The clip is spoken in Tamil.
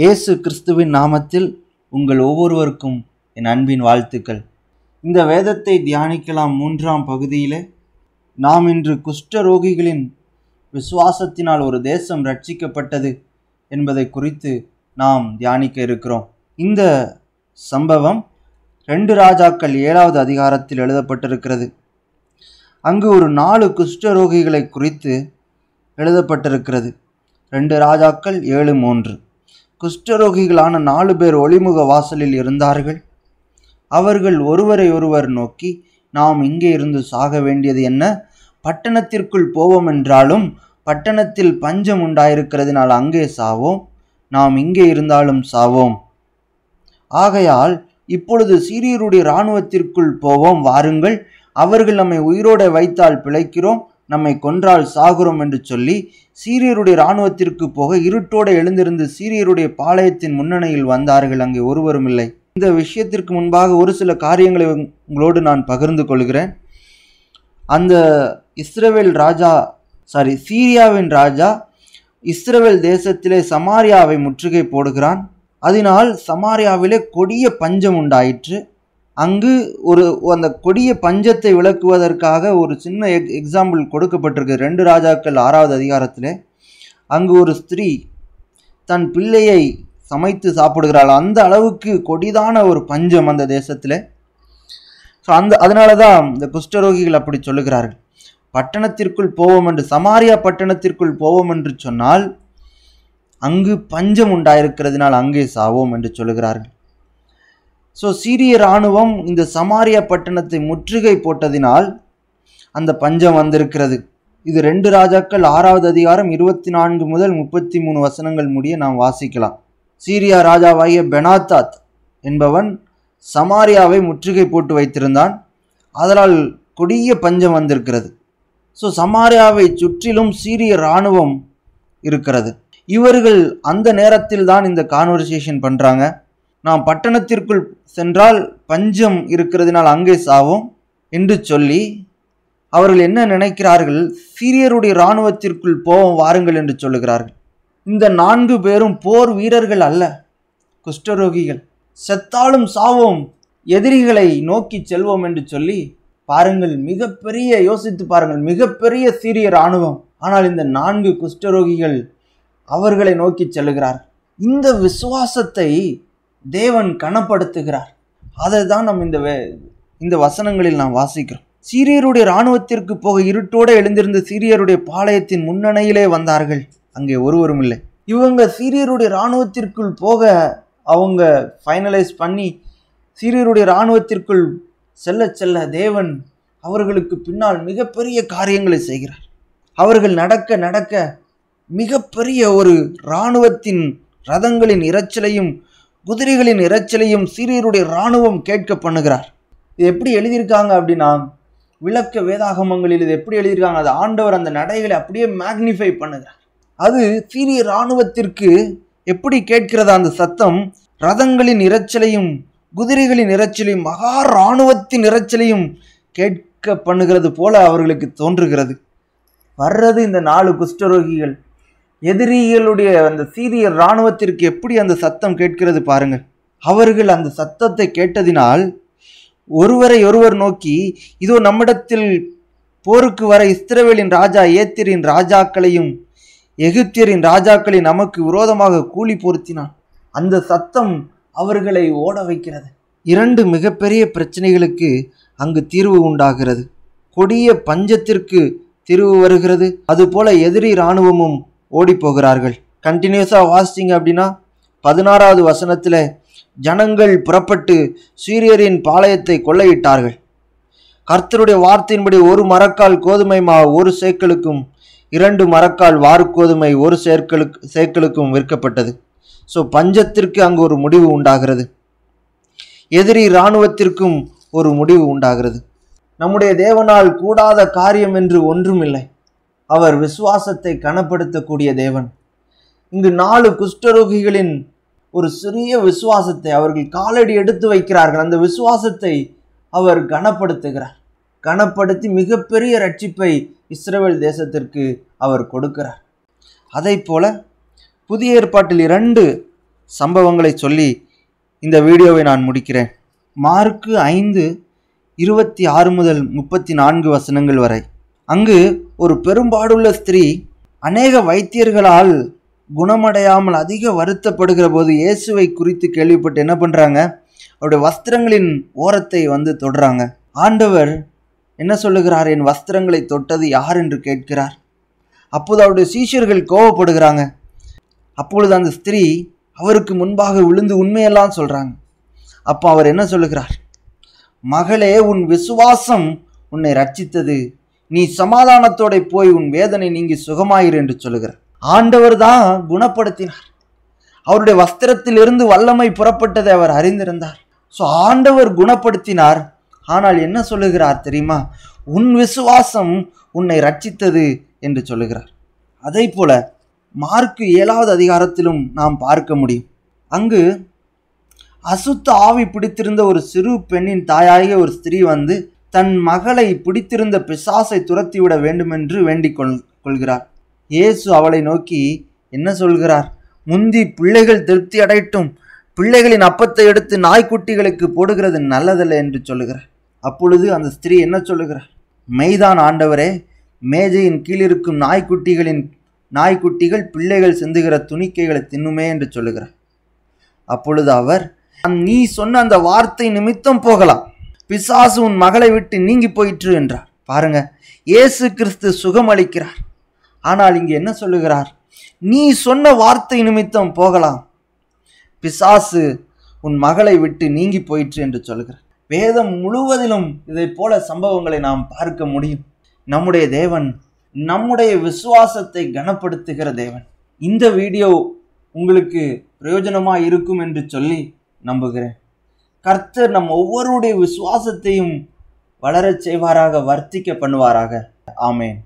இயேசு கிறிஸ்துவின் நாமத்தில் உங்கள் ஒவ்வொருவருக்கும் என் அன்பின் வாழ்த்துக்கள் இந்த வேதத்தை தியானிக்கலாம் மூன்றாம் பகுதியிலே நாம் இன்று குஷ்டரோகிகளின் விசுவாசத்தினால் ஒரு தேசம் ரட்சிக்கப்பட்டது என்பதை குறித்து நாம் தியானிக்க இருக்கிறோம் இந்த சம்பவம் ரெண்டு ராஜாக்கள் ஏழாவது அதிகாரத்தில் எழுதப்பட்டிருக்கிறது அங்கு ஒரு நாலு குஷ்டரோகிகளை குறித்து எழுதப்பட்டிருக்கிறது ரெண்டு ராஜாக்கள் ஏழு மூன்று குஷ்டரோகிகளான நாலு பேர் ஒளிமுக வாசலில் இருந்தார்கள் அவர்கள் ஒருவரை ஒருவர் நோக்கி நாம் இங்கே இருந்து சாக வேண்டியது என்ன பட்டணத்திற்குள் போவோம் என்றாலும் பட்டணத்தில் பஞ்சம் உண்டாயிருக்கிறதுனால் அங்கே சாவோம் நாம் இங்கே இருந்தாலும் சாவோம் ஆகையால் இப்பொழுது சீரியருடைய இராணுவத்திற்குள் போவோம் வாருங்கள் அவர்கள் நம்மை உயிரோடு வைத்தால் பிழைக்கிறோம் நம்மை கொன்றால் சாகுறோம் என்று சொல்லி சீரியருடைய இராணுவத்திற்கு போக இருட்டோடு எழுந்திருந்து சீரியருடைய பாளையத்தின் முன்னணியில் வந்தார்கள் அங்கே ஒருவரும் இல்லை இந்த விஷயத்திற்கு முன்பாக ஒரு சில காரியங்களை உங்களோடு நான் பகிர்ந்து கொள்கிறேன் அந்த இஸ்ரேவேல் ராஜா சாரி சீரியாவின் ராஜா இஸ்ரேவேல் தேசத்திலே சமாரியாவை முற்றுகை போடுகிறான் அதனால் சமாரியாவிலே கொடிய பஞ்சம் உண்டாயிற்று அங்கு ஒரு அந்த கொடிய பஞ்சத்தை விளக்குவதற்காக ஒரு சின்ன எக் எக்ஸாம்பிள் கொடுக்கப்பட்டிருக்கு ரெண்டு ராஜாக்கள் ஆறாவது அதிகாரத்தில் அங்கு ஒரு ஸ்திரீ தன் பிள்ளையை சமைத்து சாப்பிடுகிறாள் அந்த அளவுக்கு கொடிதான ஒரு பஞ்சம் அந்த தேசத்தில் ஸோ அந்த அதனால தான் இந்த குஷ்டரோகிகள் அப்படி சொல்லுகிறார்கள் பட்டணத்திற்குள் போவோம் என்று சமாரியா பட்டணத்திற்குள் போவோம் என்று சொன்னால் அங்கு பஞ்சம் உண்டாயிருக்கிறதுனால் அங்கே சாவோம் என்று சொல்லுகிறார்கள் ஸோ சீரிய இராணுவம் இந்த சமாரியா பட்டணத்தை முற்றுகை போட்டதினால் அந்த பஞ்சம் வந்திருக்கிறது இது ரெண்டு ராஜாக்கள் ஆறாவது அதிகாரம் இருபத்தி நான்கு முதல் முப்பத்தி மூணு வசனங்கள் முடிய நாம் வாசிக்கலாம் சீரியா ராஜாவாகிய பெனாத்தாத் என்பவன் சமாரியாவை முற்றுகை போட்டு வைத்திருந்தான் அதனால் கொடிய பஞ்சம் வந்திருக்கிறது ஸோ சமாரியாவை சுற்றிலும் சீரிய இராணுவம் இருக்கிறது இவர்கள் அந்த நேரத்தில் தான் இந்த கான்வர்சேஷன் பண்ணுறாங்க நாம் பட்டணத்திற்குள் சென்றால் பஞ்சம் இருக்கிறதுனால் அங்கே சாவோம் என்று சொல்லி அவர்கள் என்ன நினைக்கிறார்கள் சீரியருடைய இராணுவத்திற்குள் போவோம் வாருங்கள் என்று சொல்லுகிறார்கள் இந்த நான்கு பேரும் போர் வீரர்கள் அல்ல குஷ்டரோகிகள் செத்தாலும் சாவோம் எதிரிகளை நோக்கி செல்வோம் என்று சொல்லி பாருங்கள் மிகப்பெரிய யோசித்து பாருங்கள் மிகப்பெரிய சீரிய இராணுவம் ஆனால் இந்த நான்கு குஷ்டரோகிகள் அவர்களை நோக்கி செல்லுகிறார் இந்த விசுவாசத்தை தேவன் கனப்படுத்துகிறார் அதை தான் நம்ம இந்த இந்த வசனங்களில் நாம் வாசிக்கிறோம் சீரியருடைய இராணுவத்திற்கு போக இருட்டோடு எழுந்திருந்த சீரியருடைய பாளையத்தின் முன்னணியிலே வந்தார்கள் அங்கே ஒருவரும் இல்லை இவங்க சீரியருடைய இராணுவத்திற்குள் போக அவங்க ஃபைனலைஸ் பண்ணி சீரியருடைய இராணுவத்திற்குள் செல்ல செல்ல தேவன் அவர்களுக்கு பின்னால் மிகப்பெரிய காரியங்களை செய்கிறார் அவர்கள் நடக்க நடக்க மிகப்பெரிய ஒரு இராணுவத்தின் ரதங்களின் இரைச்சலையும் குதிரைகளின் இறைச்சலையும் சீரியருடைய இராணுவம் கேட்க பண்ணுகிறார் இது எப்படி எழுதியிருக்காங்க அப்படின்னா விளக்க வேதாகமங்களில் இது எப்படி எழுதியிருக்காங்க அது ஆண்டவர் அந்த நடைகளை அப்படியே மேக்னிஃபை பண்ணுகிறார் அது சீரிய இராணுவத்திற்கு எப்படி கேட்கிறதா அந்த சத்தம் ரதங்களின் இறைச்சலையும் குதிரைகளின் இறைச்சலையும் மகா இராணுவத்தின் இறைச்சலையும் கேட்க பண்ணுகிறது போல அவர்களுக்கு தோன்றுகிறது வர்றது இந்த நாலு குஷ்டரோகிகள் எதிரிகளுடைய அந்த சீரிய இராணுவத்திற்கு எப்படி அந்த சத்தம் கேட்கிறது பாருங்கள் அவர்கள் அந்த சத்தத்தை கேட்டதினால் ஒருவரை ஒருவர் நோக்கி இதோ நம்மிடத்தில் போருக்கு வர இஸ்திரவேலின் ராஜா ஏத்திரின் ராஜாக்களையும் எகிப்தியரின் ராஜாக்களை நமக்கு விரோதமாக கூலி பொருத்தினான் அந்த சத்தம் அவர்களை ஓட வைக்கிறது இரண்டு மிகப்பெரிய பிரச்சனைகளுக்கு அங்கு தீர்வு உண்டாகிறது கொடிய பஞ்சத்திற்கு தீர்வு வருகிறது அதுபோல எதிரி இராணுவமும் ஓடி போகிறார்கள் கண்டினியூஸாக வாசிச்சிங்க அப்படின்னா பதினாறாவது வசனத்தில் ஜனங்கள் புறப்பட்டு சூரியரின் பாளையத்தை கொள்ளையிட்டார்கள் கர்த்தருடைய வார்த்தையின்படி ஒரு மரக்கால் கோதுமை மாவு ஒரு சேக்கலுக்கும் இரண்டு மரக்கால் வாறு கோதுமை ஒரு சேர்க்கலுக்கு சேக்கலுக்கும் விற்கப்பட்டது ஸோ பஞ்சத்திற்கு அங்கு ஒரு முடிவு உண்டாகிறது எதிரி இராணுவத்திற்கும் ஒரு முடிவு உண்டாகிறது நம்முடைய தேவனால் கூடாத காரியம் என்று ஒன்றும் இல்லை அவர் விசுவாசத்தை கனப்படுத்தக்கூடிய தேவன் இங்கு நாலு குஷ்டரோகிகளின் ஒரு சிறிய விசுவாசத்தை அவர்கள் காலடி எடுத்து வைக்கிறார்கள் அந்த விசுவாசத்தை அவர் கனப்படுத்துகிறார் கனப்படுத்தி மிகப்பெரிய ரட்சிப்பை இஸ்ரேல் தேசத்திற்கு அவர் கொடுக்கிறார் அதை போல புதிய ஏற்பாட்டில் இரண்டு சம்பவங்களை சொல்லி இந்த வீடியோவை நான் முடிக்கிறேன் மார்க்கு ஐந்து இருபத்தி ஆறு முதல் முப்பத்தி நான்கு வசனங்கள் வரை அங்கு ஒரு பெரும்பாடுள்ள ஸ்திரீ அநேக வைத்தியர்களால் குணமடையாமல் அதிக வருத்தப்படுகிற போது இயேசுவை குறித்து கேள்விப்பட்டு என்ன பண்ணுறாங்க அவருடைய வஸ்திரங்களின் ஓரத்தை வந்து தொடுறாங்க ஆண்டவர் என்ன சொல்லுகிறார் என் வஸ்திரங்களை தொட்டது யார் என்று கேட்கிறார் அப்போது அவருடைய சீஷர்கள் கோவப்படுகிறாங்க அப்பொழுது அந்த ஸ்திரீ அவருக்கு முன்பாக விழுந்து உண்மையெல்லாம் சொல்கிறாங்க அப்போ அவர் என்ன சொல்லுகிறார் மகளே உன் விசுவாசம் உன்னை ரட்சித்தது நீ சமாதானத்தோட போய் உன் வேதனை நீங்கி சுகமாயிரு என்று சொல்லுகிறார் ஆண்டவர் தான் குணப்படுத்தினார் அவருடைய வஸ்திரத்திலிருந்து வல்லமை புறப்பட்டதை அவர் அறிந்திருந்தார் ஸோ ஆண்டவர் குணப்படுத்தினார் ஆனால் என்ன சொல்லுகிறார் தெரியுமா உன் விசுவாசம் உன்னை ரட்சித்தது என்று சொல்லுகிறார் அதே போல மார்க்கு ஏழாவது அதிகாரத்திலும் நாம் பார்க்க முடியும் அங்கு அசுத்த ஆவி பிடித்திருந்த ஒரு சிறு பெண்ணின் தாயாகிய ஒரு ஸ்திரீ வந்து தன் மகளை பிடித்திருந்த பிசாசை துரத்திவிட வேண்டுமென்று வேண்டிக் கொள் கொள்கிறார் இயேசு அவளை நோக்கி என்ன சொல்கிறார் முந்தி பிள்ளைகள் திருப்தி அடையட்டும் பிள்ளைகளின் அப்பத்தை எடுத்து நாய்க்குட்டிகளுக்கு போடுகிறது நல்லதல்ல என்று சொல்லுகிறார் அப்பொழுது அந்த ஸ்திரீ என்ன சொல்லுகிறார் மெய்தான் ஆண்டவரே மேஜையின் கீழிருக்கும் நாய்க்குட்டிகளின் நாய்க்குட்டிகள் பிள்ளைகள் செந்துகிற துணிக்கைகளை தின்னுமே என்று சொல்லுகிறார் அப்பொழுது அவர் நீ சொன்ன அந்த வார்த்தை நிமித்தம் போகலாம் பிசாசு உன் மகளை விட்டு நீங்கி போயிற்று என்றார் பாருங்க இயேசு கிறிஸ்து சுகம் அளிக்கிறார் ஆனால் இங்கே என்ன சொல்லுகிறார் நீ சொன்ன வார்த்தை நிமித்தம் போகலாம் பிசாசு உன் மகளை விட்டு நீங்கி போயிற்று என்று சொல்கிறார் வேதம் முழுவதிலும் இதை போல சம்பவங்களை நாம் பார்க்க முடியும் நம்முடைய தேவன் நம்முடைய விசுவாசத்தை கனப்படுத்துகிற தேவன் இந்த வீடியோ உங்களுக்கு பிரயோஜனமாக இருக்கும் என்று சொல்லி நம்புகிறேன் கர்த்தர் நம் ஒவ்வொருடைய விசுவாசத்தையும் வளரச் செய்வாராக வர்த்திக்க பண்ணுவாராக ஆமேன்